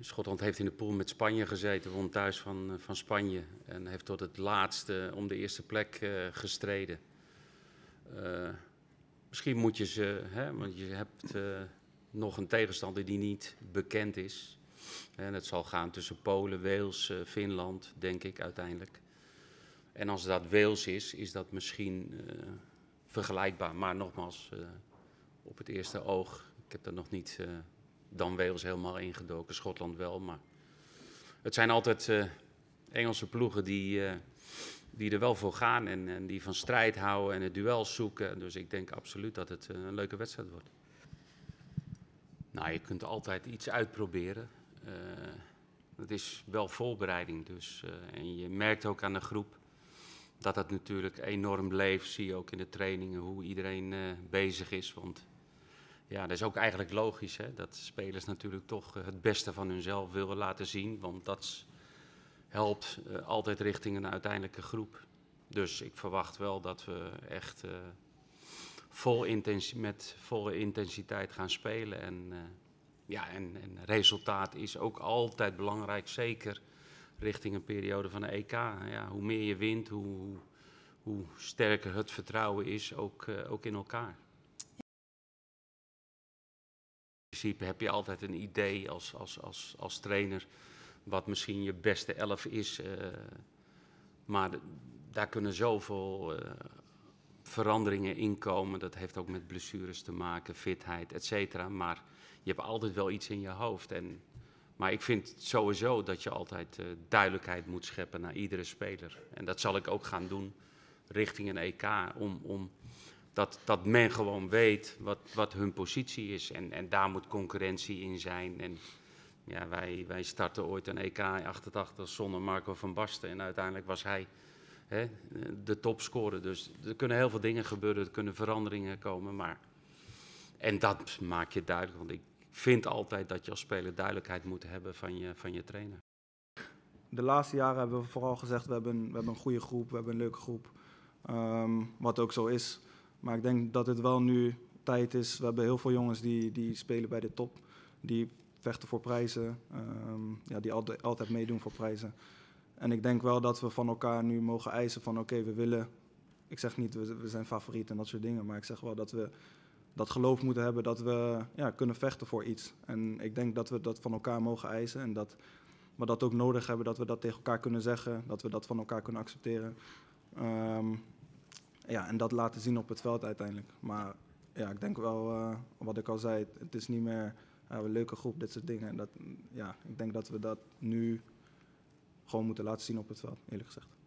Schotland heeft in de pool met Spanje gezeten, won thuis van, eh, van Spanje en heeft tot het laatste om de eerste plek eh, gestreden. Eh, misschien moet je ze, hè, want je hebt nog een tegenstander die niet bekend is. En het zal gaan tussen Polen, Wales, Finland, denk ik uiteindelijk. En als dat Wales is, is dat misschien vergelijkbaar. Maar nogmaals, op het eerste oog, ik heb dat nog niet dan Wales helemaal ingedoken, Schotland wel. Maar het zijn altijd eh, Engelse ploegen die, eh, die er wel voor gaan en, en, die van strijd houden en het duel zoeken. Dus ik denk absoluut dat het eh, een leuke wedstrijd wordt. Nou, je kunt altijd iets uitproberen. het is wel voorbereiding dus. en je merkt ook aan de groep dat dat natuurlijk enorm leeft. Zie je ook in de trainingen hoe iedereen bezig is. Want ja, dat is ook eigenlijk logisch, hè, dat spelers natuurlijk toch eh, het beste van hunzelf willen laten zien. Want dat helpt eh, altijd richting een uiteindelijke groep. Dus ik verwacht wel dat we echt eh, vol met volle intensiteit gaan spelen. En, uh, ja, en, resultaat is ook altijd belangrijk, zeker richting een periode van de EK. Ja, hoe meer je wint, hoe, hoe sterker het vertrouwen is, ook, ook in elkaar. principe heb je altijd een idee als, als, als, als trainer wat misschien je beste elf is. Eh, maar daar kunnen zoveel eh, veranderingen in komen. Dat heeft ook met blessures te maken, fitheid, et Maar je hebt altijd wel iets in je hoofd. En, maar ik vind sowieso dat je altijd eh, duidelijkheid moet scheppen naar iedere speler. En dat zal ik ook gaan doen richting een EK. Om, om dat, dat men gewoon weet wat, wat hun positie is. En, en daar moet concurrentie in zijn. En ja, wij, wij starten ooit een EK in 88 zonder Marco van Basten. En uiteindelijk was hij hè, de topscorer. Dus er kunnen heel veel dingen gebeuren, er kunnen veranderingen komen. Maar... En dat maak je duidelijk. Want ik vind altijd dat je als speler duidelijkheid moet hebben van je, van je trainer. De laatste jaren hebben we vooral gezegd, we hebben, we hebben een goede groep, we hebben een leuke groep. Ehm, wat ook zo is. Maar ik denk dat het wel nu tijd is. We hebben heel veel jongens die, die spelen bij de top. Die vechten voor prijzen. Ehm, ja, die altijd, altijd meedoen voor prijzen. En ik denk wel dat we van elkaar nu mogen eisen van oké, we willen. Ik zeg niet, we, we zijn favoriet en dat soort dingen. Maar ik zeg wel dat we dat geloof moeten hebben dat we ja, kunnen vechten voor iets. En ik denk dat we dat van elkaar mogen eisen. En dat we dat ook nodig hebben, dat we dat tegen elkaar kunnen zeggen. Dat we dat van elkaar kunnen accepteren. Um, ja, en dat laten zien op het veld uiteindelijk. Maar ja, ik denk wel, eh, wat ik al zei, het is niet meer eh, een leuke groep, dit soort dingen. En dat, ja, ik denk dat we dat nu gewoon moeten laten zien op het veld, eerlijk gezegd.